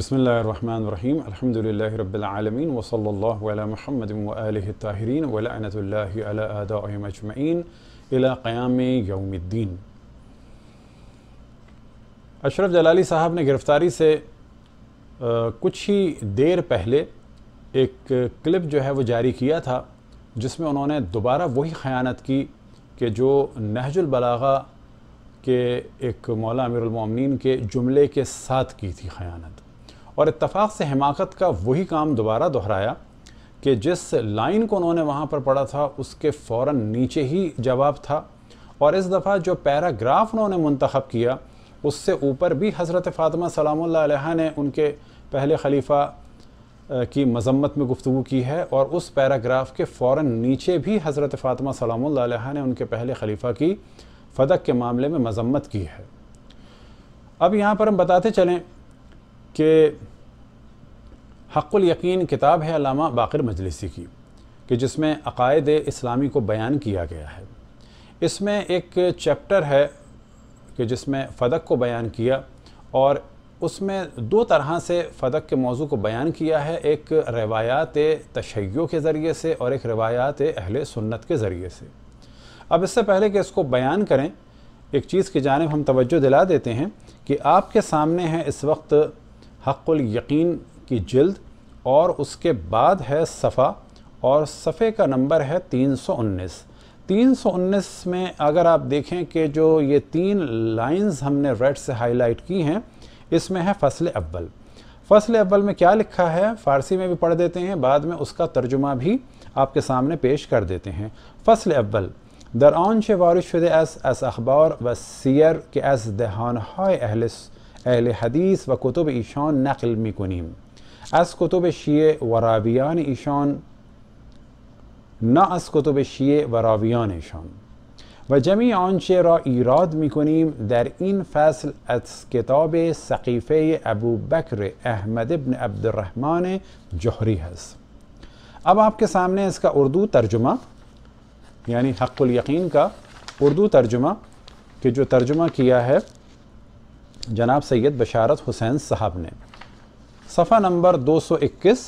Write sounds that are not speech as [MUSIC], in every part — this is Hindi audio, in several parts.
बसमीम अलहमदिल्ला रबालमीन वसल महमद वालताहरीन वलानतमजमैन क़याम यौमद्दीन अशरफ जलाली साहब ने गिरफ़्तारी से आ, कुछ ही देर पहले एक क्लिप जो है वो जारी किया था जिसमें उन्होंने दोबारा वही ख़यानत की कि जो नहजुलबलागा के एक मौला अमीरमिन के जुमले के साथ की थी ख़यानत और इतफाक़ से हमाकत का वही काम दोबारा दोहराया कि जिस लाइन को उन्होंने वहाँ पर पढ़ा था उसके फ़ौर नीचे ही जवाब था और इस दफ़ा जो पैराग्राफ उन्होंने मंतखब किया उससे ऊपर भी हज़रत फ़ातिमा सलाम ने उनके पहले खलीफा की मजम्मत में गुफ्तु की है और उस पैराग्राफ के फ़ौर नीचे भी हज़रत फातमा सलाम ने उनके पहले खलीफा की फ़दक के मामले में मजम्मत की है अब यहाँ पर हम बताते चलें कि हक़ुल यकीन किताब है अलामा बाकर मजलिसी की कि जिसमें अकायद इस्लामी को बयान किया गया है इसमें एक चैप्टर है कि जिसमें फ़दक को बयान किया और उसमें दो तरह से फ़दक के मौजू को बयान किया है एक रवायात तशैयों के ज़रिए से और एक रवायात अहल सुन्नत के ज़रिए से अब इससे पहले कि इसको बयान करें एक चीज़ की जानब हम तवज्जो दिला देते हैं कि आपके सामने हैं इस वक्त हक़ुल यकीन की जल्द और उसके बाद है सफ़ा और सफ़े का नंबर है तीन सौ उन्नीस तीन सौ उन्नीस में अगर आप देखें कि जो ये तीन लाइंस हमने रेड से हाईलाइट की हैं इसमें है फ़सल अव्वल फ़सल अव्वल में क्या लिखा है फ़ारसी में भी पढ़ देते हैं बाद में उसका तर्जुमा भी आपके सामने पेश कर देते हैं फ़सल अव्वल आन शे वारिश एस एस अखबार व सियर के एस दहान हाय अहलिस اهل حدیث و کتب ایشان نقل میکنیم از کتب شیعه و راویان ایشان نه از کتب شیعه و راویان ایشان و جمعی آنچه را ایراد میکنیم در این فصل از کتاب سقیفه ابوبکر احمد ابن عبدالرحمن جهری هست اب آپ کے سامنے اس کا اردو ترجمہ یعنی حق الیقین کا اردو ترجمہ کہ جو ترجمہ کیا ہے जनाब सैयद बशारत हुसैन साहब ने सफ़ा नंबर 221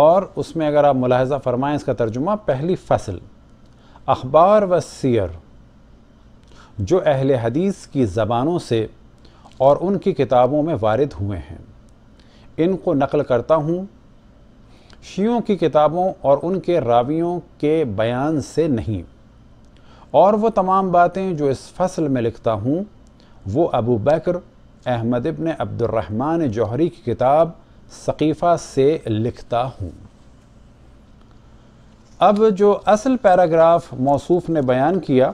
और उसमें अगर आप मुलाहजा फरमाएँ इसका तर्जुमा पहली फसल अखबार व सीर जो अहल हदीस की ज़बानों से और उनकी किताबों में वारद हुए हैं इनको नकल करता हूँ शियों की किताबों और उनके रावियों के बयान से नहीं और वो तमाम बातें जो इस फसल में लिखता हूँ वो अबू बकर अहमद इबन अब्दुलरहमान जौहरी की किताब सकीफ़ा से लिखता हूँ अब जो असल पैराग्राफ मौसूफ ने बयान किया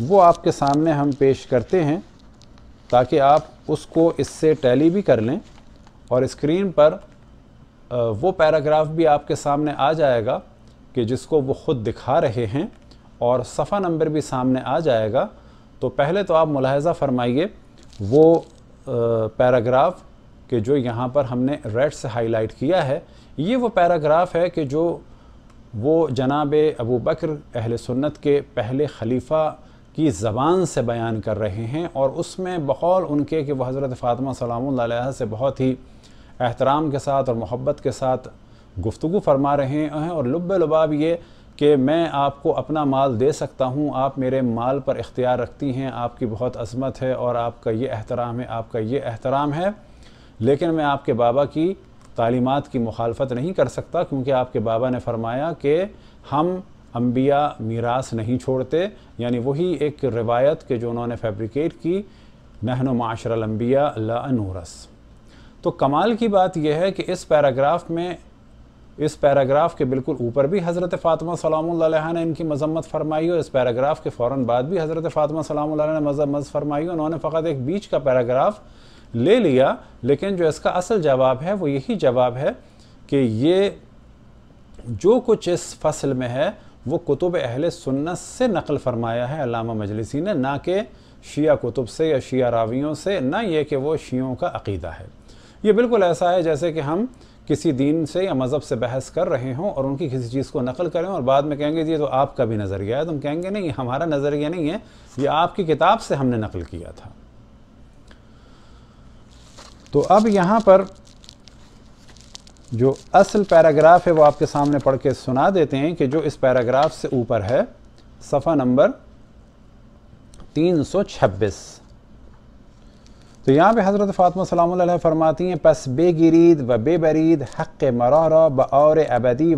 वो आपके सामने हम पेश करते हैं ताकि आप उसको इससे टैली भी कर लें और स्क्रीन पर वो पैराग्राफ भी आपके सामने आ जाएगा कि जिसको वो ख़ुद दिखा रहे हैं और सफ़ा नंबर भी सामने आ जाएगा तो पहले तो आप मुलाहजा फरमाइए वो पैराग्राफ कि जो यहाँ पर हमने रेड से हाईलाइट किया है ये वो पैराग्राफ है कि जो वो जनाब अबू बकर अहल सुन्नत के पहले खलीफा की ज़बान से बयान कर रहे हैं और उसमें बहौल उनके कि वह हज़रत फ़ातिमा सलाम से बहुत ही एहतराम के साथ और मोहब्बत के साथ गुफ्तु फरमा रहे हैं और लब लबाब ये कि मैं आपको अपना माल दे सकता हूँ आप मेरे माल पर इख्तियार रखती हैं आपकी बहुत अजमत है और आपका ये एहतराम है आपका ये एहतराम है लेकिन मैं आपके बाबा की तालीमत की मुखालफत नहीं कर सकता क्योंकि आपके बाबा ने फरमाया कि हम अम्बिया मीरास नहीं छोड़ते यानी वही एक रिवायत के जो उन्होंने फैब्रिकेट की नहन माशरलम्बिया ला नूरस तो कमाल की बात यह है कि इस पैराग्राफ में इस पैराग्राफ के बिल्कुल ऊपर भी हज़रत फ़ातमा सलाम ने इनकी मजम्मत फरमाई और इस पैराग्राफ के फ़ौर बाद भी हज़रत फ़ातिमा सलाम ने मजम्मत फरमाई उन्होंने फ़कत एक बीच का पैराग्राफ ले लिया लेकिन जो इसका असल जवाब है वो यही जवाब है कि ये जो कुछ इस फसल में है वो कुतुब अहल सुन्नत से नकल फरमाया है अलामा मजलिसी ने ना कि शिया कुतुब से या शिया रावियों से ना ये कि वो शियों का अकीदा है ये बिल्कुल ऐसा है जैसे कि हम किसी दीन से या मज़हब से बहस कर रहे हों और उनकी किसी चीज़ को नकल करें और बाद में कहेंगे ये तो आपका भी नज़रिया है तो हम कहेंगे नहीं हमारा नज़रिया नहीं है ये आपकी किताब से हमने नकल किया था तो अब यहाँ पर जो असल पैराग्राफ है वो आपके सामने पढ़ के सुना देते हैं कि जो इस पैराग्राफ से ऊपर है सफ़ा नंबर तीन सौ छब्बीस بھی حضرت فاطمہ سلام اللہ علیہ فرماتی ہیں پس بے را و بے برید حق مرا را به آر ابدی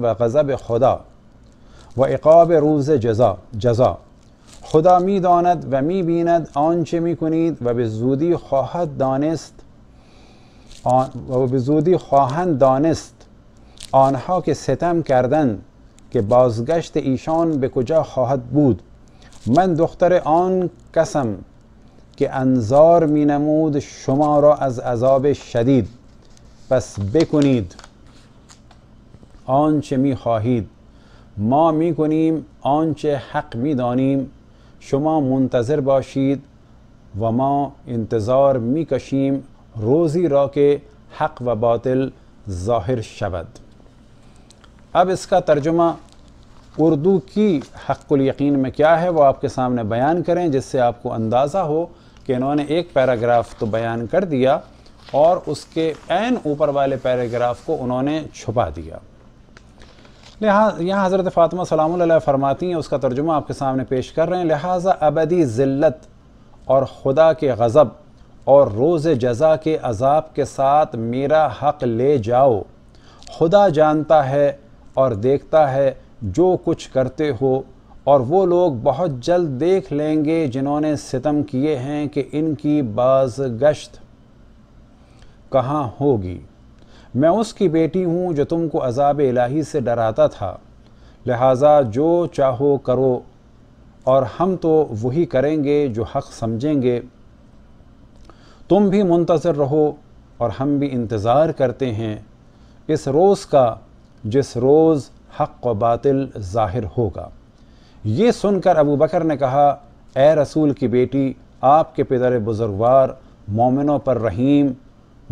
و اقاب روز جزا جزا خدا میداند و می بیند آنچه می کنید و به زودی خواهد دانست و به زودی خواهند دانست آنها که ستم کردند که بازگشت ایشان به کجا خواهد بود من دختر آن کسم که انظار می نمود شما را از عذاب شدید پس بکنید آنچه می خواهید ما می کنیم آنچه حق می دانیم شما منتظر باشید و ما انتظار می کشیم روزی را که حق و باطل ظاهر شود اب اس کا ترجمه اردو کی حق الیقین میں کیا ہے وہ آپ کے سامنے بیان کریں جس سے آپ کو اندازہ ہو कि इन्होंने एक पैराग्राफ तो बयान कर दिया और उसके एन ऊपर वाले पैराग्राफ को उन्होंने छुपा दिया लिहाजा यहाँ हज़रत फ़ातिमा सलाम फरमाती हैं उसका तर्जुमा आपके सामने पेश कर रहे हैं लिहाजा अबदी ज़िल्त और खुदा के गज़ब और रोज़ जजा के अजाब के साथ मेरा हक़ ले जाओ खुदा जानता है और देखता है जो कुछ करते हो और वो लोग बहुत जल्द देख लेंगे जिन्होंने सितम किए हैं कि इनकी बाज गश्त कहाँ होगी मैं उसकी बेटी हूँ जो तुमको अजाब इलाही से डराता था लिहाजा जो चाहो करो और हम तो वही करेंगे जो हक़ समझेंगे तुम भी मुंतज़र रहो और हम भी इंतज़ार करते हैं इस रोज़ का जिस रोज़ हक़ व बातिल ज़ाहिर होगा ये सुनकर अबू बकर ने कहा ए रसूल की बेटी आपके पिदर बुज़ुर्गवार मोमिनों पर रहीम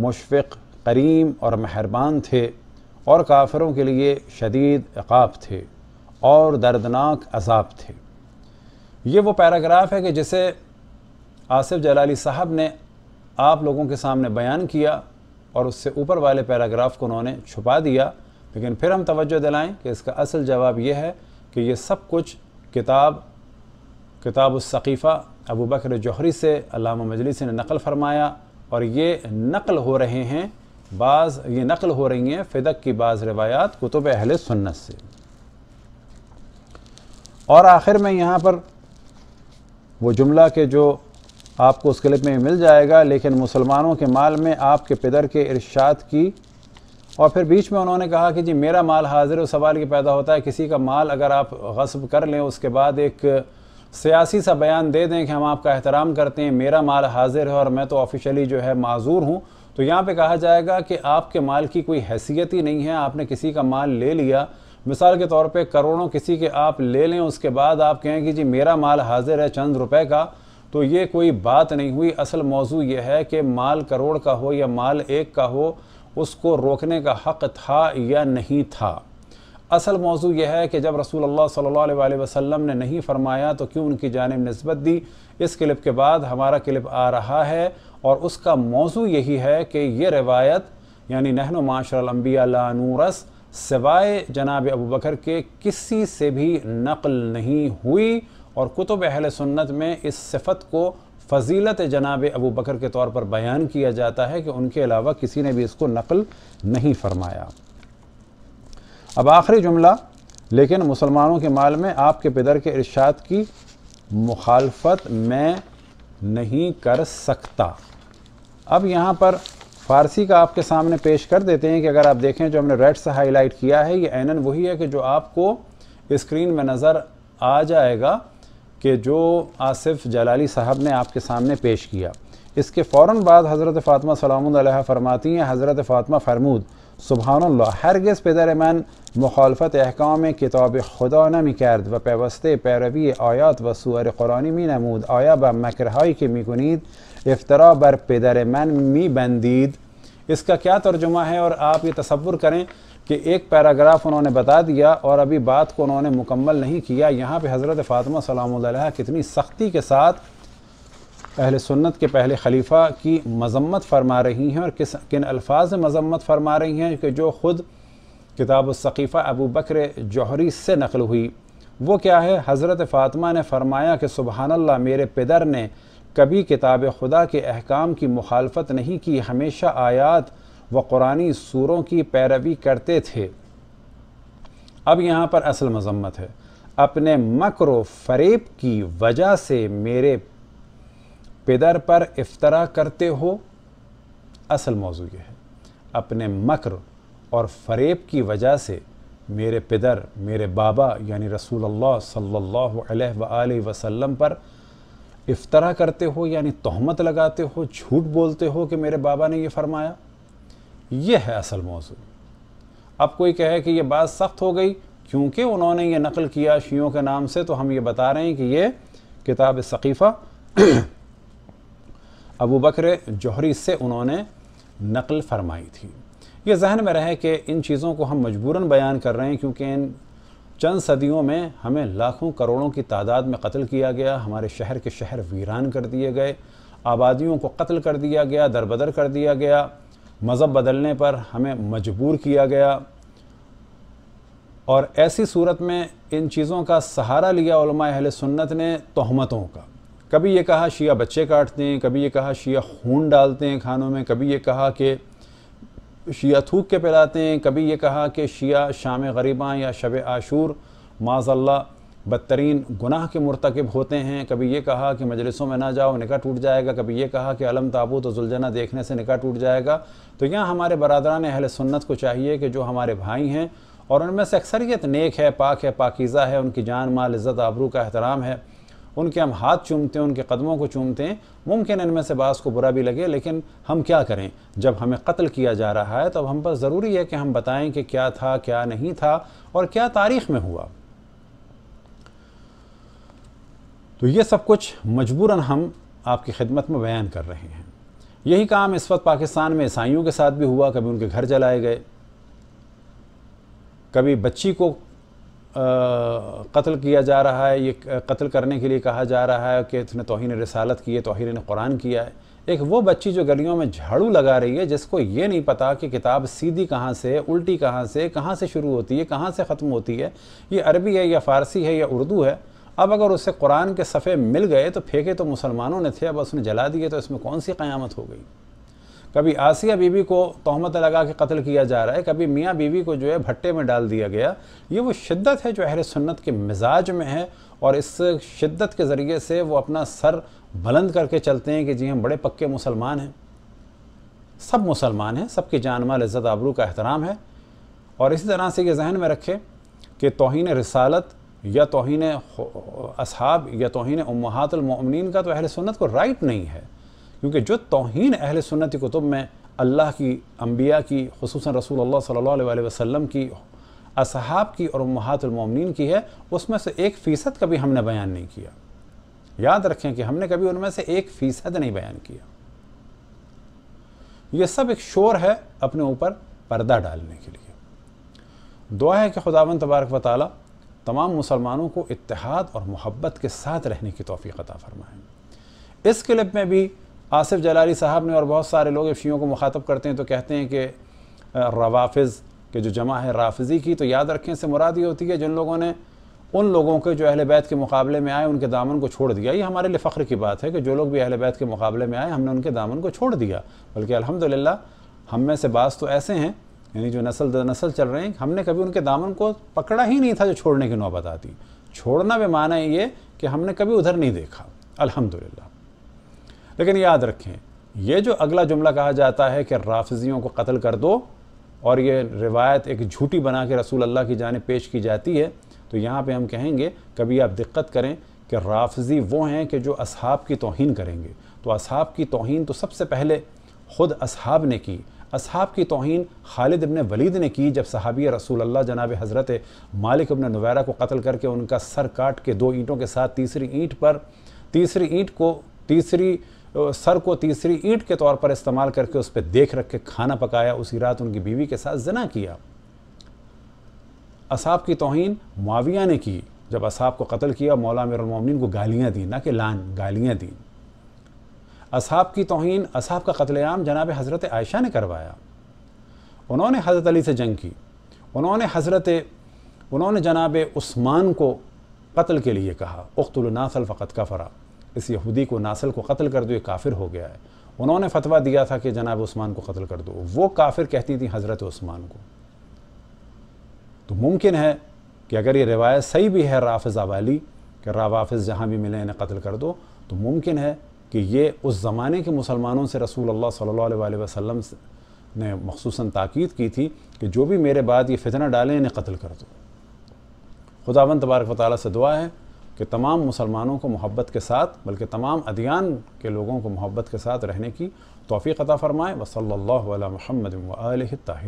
मुशफ़ करीम और मेहरबान थे और काफरों के लिए शदीद अकाब थे और दर्दनाक अजाब थे ये वो पैराग्राफ है कि जिसे आसिफ जलाली साहब ने आप लोगों के सामने बयान किया और उससे ऊपर वाले पैराग्राफ को उन्होंने छुपा दिया लेकिन फिर हम तवज्जो दिलाएं कि इसका असल जवाब यह है कि ये सब कुछ किताब किताब सकीफ़ा अबू बकर जौहरी से अलामा मजलिस ने नकल फरमाया और ये नकल हो रहे हैं बाज़ ये नकल हो रही हैं फ़िदक की बाज़ रवायात कुतुब अहल सुन्नत से और आखिर में यहाँ पर वो जुमला के जो आपको उस क्लिप में मिल जाएगा लेकिन मुसलमानों के माल में आपके पिदर के इर्शाद की और फिर बीच में उन्होंने कहा कि जी मेरा माल हाजिर उस सवाल ये पैदा होता है किसी का माल अगर आप गसब कर लें उसके बाद एक सियासी सा बयान दे दें कि हम आपका एहतराम करते हैं मेरा माल हाजिर है और मैं तो ऑफिशली जो है माजूर हूँ तो यहाँ पे कहा जाएगा कि आपके माल की कोई हैसियत ही नहीं है आपने किसी का माल ले लिया मिसाल के तौर पे करोड़ों किसी के आप ले लें उसके बाद आप कहें कि जी मेरा माल हाजिर है चंद रुपए का तो ये कोई बात नहीं हुई असल मौजू यह है कि माल करोड़ का हो या माल एक का हो उसको रोकने का हक़ था या नहीं था असल मौजू यह है कि जब रसूल अल्लाह सल्लल्लाहु अलैहि वसल्लम ने नहीं फरमाया तो क्यों उनकी जानब नस्बत दी इस क्लिप के बाद हमारा क्लिप आ रहा है और उसका मौजू यही है कि ये रिवायत यानी नहन नूरस सिवाए जनाब अबू बकर के किसी से भी नकल नहीं हुई और कुतुब अहल सुन्नत में इस सिफत को फजीलत जनाब अबू बकर के तौर पर बयान किया जाता है कि उनके अलावा किसी ने भी इसको नकल नहीं फरमाया अब आखिरी जुमला लेकिन मुसलमानों के माल में आपके पिदर के इर्शाद की मुखालफत मैं नहीं कर सकता अब यहाँ पर फ़ारसी का आपके सामने पेश कर देते हैं कि अगर आप देखें जो हमने रेड से हाईलाइट किया है ये एनन वही है कि जो आपको स्क्रीन में नज़र आ जाएगा که جو آصف جلالی صاحب نے آپ کے سامنے پیش کیا اس کے فوراں بعد حضرت فاطمہ سلام اللہ فرماتی ہیں حضرت فاطمہ فرمود سبحان اللہ ہرگز پدر من مخالفت احکام کتاب خدا نمی کرد و پیوسته پیروی آیات و سور قرآنی می نمود آیا به مکرهایی که می کنید افترا بر پدر من می بندید इसका क्या तर्जुमा है और आप ये तस्वुर करें कि एक पैराग्राफ उन्होंने बता दिया और अभी बात को उन्होंने मुकम्मल नहीं किया यहाँ पे हज़रत फ़ातिमा सलाम कितनी सख्ती के साथ पहले सुन्नत के पहले खलीफ़ा की मजम्मत फरमा रही हैं और किस किन अल्फाज मजम्मत फरमा रही हैं कि जो ख़ुद किताबीफ़ा अबू बकर जौहरी से नकल हुई वो क्या है हज़रत फ़ातिमा ने फ़रमाया कि सुबहानल्ला मेरे पिदर ने कभी किताब खुदा के अहकाम की मुखालफत नहीं की हमेशा आयात व कुरानी सूरों की पैरवी करते थे अब यहाँ पर असल मजम्मत है अपने मकर फरेब की वजह से मेरे पिदर पर इफ्तरा करते हो असल मौजू यह है अपने मकर और फरेब की वजह से मेरे पिदर मेरे बाबा यानी रसूल अल्लाह सल्लल्लाहु अलैहि वसल्लम पर इफ्तरा करते हो यानी तहमत लगाते हो झूठ बोलते हो कि मेरे बाबा ने ये फरमाया ये है असल मौजू अब कोई कहे कि ये बात सख्त हो गई क्योंकि उन्होंने ये नकल किया शियों के नाम से तो हम ये बता रहे हैं कि ये किताब सकीफ़ा [CLEARS THROAT] अबू बकर जौहरी से उन्होंने नकल फरमाई थी ये जहन में रहे कि इन चीज़ों को हम मजबूरन बयान कर रहे हैं क्योंकि इन चंद सदियों में हमें लाखों करोड़ों की तादाद में कत्ल किया गया हमारे शहर के शहर वीरान कर दिए गए आबादियों को कत्ल कर दिया गया दरबदर कर दिया गया मज़हब बदलने पर हमें मजबूर किया गया और ऐसी सूरत में इन चीज़ों का सहारा लिया अहल सुन्नत ने तहमतों का कभी ये कहा शिया बच्चे काटते हैं कभी ये कहा शिया खून डालते हैं खानों में कभी ये कहा कि शिया थूक के फैलाते हैं कभी ये कहा कि शिया शाम गरीबा या शब आशूर माजल्ला बदतरीन गुनाह के मरतकब होते हैं कभी ये कहा कि मजलिसों में ना जाओ निका टूट जाएगा कभी ये कहा कि अलम ताबूत तो जुलझना देखने से निका टूट जाएगा तो यहाँ हमारे बरदरान अहल सुन्नत को चाहिए कि जो हमारे भाई हैं और उनमें से अक्सरियत नेक है पाक है पाकिज़ा है उनकी जान माल इज़्ज़त आबरू का एहतराम है उनके हम हाथ चूमते हैं उनके कदमों को चूमते हैं मुमकिन इनमें से बास को बुरा भी लगे लेकिन हम क्या करें जब हमें कत्ल किया जा रहा है तो हम पर ज़रूरी है कि हम बताएं कि क्या था क्या नहीं था और क्या तारीख़ में हुआ तो ये सब कुछ मजबूरन हम आपकी खिदमत में बयान कर रहे हैं यही काम इस वक्त पाकिस्तान में ईसाइयों के साथ भी हुआ कभी उनके घर जलाए गए कभी बच्ची को कत्ल किया जा रहा है ये कत्ल करने के लिए कहा जा रहा है कि इसने तोहन रसालत की है तोहन ने कुरान किया है एक वो बच्ची जो गलियों में झाड़ू लगा रही है जिसको ये नहीं पता कि किताब सीधी कहाँ से उल्टी कहाँ से कहाँ से शुरू होती है कहाँ से ख़त्म होती है ये अरबी है या फ़ारसी है या उर्दू है अब अगर उसे कुरान के सफ़े मिल गए तो फेंके तो मुसलमानों ने थे अब उसने जला दिए तो इसमें कौन सी क़्यामत हो गई कभी आसिया बीबी को तहमत लगा के कत्ल किया जा रहा है कभी मियाँ बीवी को जो है भट्टे में डाल दिया गया ये वो शिद्दत है जो अहर सुन्नत के मिजाज में है और इस शिद्दत के ज़रिए से वो अपना सर बुलंद करके चलते हैं कि जी हम बड़े पक्के मुसलमान हैं सब मुसलमान हैं सबकी जान माल इज़्ज़त आबरू का एहतराम है और इसी तरह से ये जहन में रखें कि तोहन रसालत या तोहन असहाब या तोहन उमहातुलमिन का तो अहर सुन्नत को राइट नहीं है क्योंकि जो तोहन अहल सुन्नत कुतुब में अल्लाह की अम्बिया की खसूस रसूल अल्लाह सल्ला वसम की असहाब की और महातुलमोमिन की है उसमें से एक फ़ीसद कभी हमने बयान नहीं किया याद रखें कि हमने कभी उनमें से एक फ़ीसद नहीं बयान किया यह सब एक शोर है अपने ऊपर पर्दा डालने के लिए दुआ है कि खुदावन तबारक व तमाम मुसलमानों को इतिहाद और मोहब्बत के साथ रहने की तोफ़ी अता फ़रमाएँ इस क्लिप में भी आसिफ जलारी साहब ने और बहुत सारे लोग शियों को मुखातब करते हैं तो कहते हैं कि रवाफ़ के जो जमा है राफजी की तो याद रखें से मुराद ये होती है जिन लोगों ने उन लोगों के जो अहल बैत के मुकाबले में आए उनके दामन को छोड़ दिया ये हमारे लिए फ़ख्र की बात है कि जो लोग भी अहल बैत के मुकाबले में आए हमने उनके दामन को छोड़ दिया बल्कि अलहमदिल्ला हम में से बास तो ऐसे हैं यानी जो नसल दर नसल चल रहे हैं हमने कभी उनके दामन को पकड़ा ही नहीं था जो छोड़ने की नौबत आती छोड़ना भी माना ये कि हमने कभी उधर नहीं देखा अलहमदिल्ला लेकिन याद रखें ये जो अगला जुमला कहा जाता है कि राफजियों को कत्ल कर दो और ये रिवायत एक झूठी बना के रसूल अल्लाह की जाने पेश की जाती है तो यहाँ पे हम कहेंगे कभी आप दिक्कत करें कि राफजी वो हैं कि जो असहाब की तोहन करेंगे तो असहाब की तोहन तो सबसे पहले ख़ुद असहाब ने की असहाब की तोहन खालिद अबन वलीद ने की जब सहाबी रसूल अल्लाह जनाब हज़रत मालिक अबन नवैरा को कत्ल करके उनका सर काट के दो ईंटों के साथ तीसरी ईंट पर तीसरी ईंट को तीसरी सर को तीसरी ईट के तौर पर इस्तेमाल करके उस पर देख रख के खाना पकाया उसी रात उनकी बीवी के साथ जना किया असाब की तोहन माविया ने की जब असाब को कत्ल किया मौला मोमिन को गालियाँ दी ना कि लान गालियाँ दी असाब की तोहन असाब का कत्लेआम जनाब हज़रत आयशा ने करवाया उन्होंने हज़रत अली से जंग की उन्होंने हज़रत उन्होंने जनाब उस्मान को कत्ल के लिए कहा उख्तुलनासल फ़कत का फ़रा इस यहूदी को नासल को कत्ल कर दो ये काफिर हो गया है उन्होंने फतवा दिया था कि जनाब उस्मान को कत्ल कर दो वो काफिर कहती थी हज़रत उस्मान को तो मुमकिन है कि अगर ये रिवायत सही भी है राफिज़ा वाली कि रावाफिज़ जहाँ भी मिले इन्हें कत्ल कर दो तो मुमकिन है कि ये उस ज़माने के मुसलमानों से रसूल अल्लाह सल्लल्लाहु अलैहि वसल्लम ने मखसूस ताक़द की थी कि जो भी मेरे बाद ये फितना डालें इन्हें कत्ल कर दो खुदावन तबारक वाली से दुआ है कि तमाम मुसलमानों को मोहब्बत के साथ बल्कि तमाम अदियान के लोगों को मोहब्बत के साथ रहने की तोफ़ी अता फ़रमाएँ वसल महमद ताहिर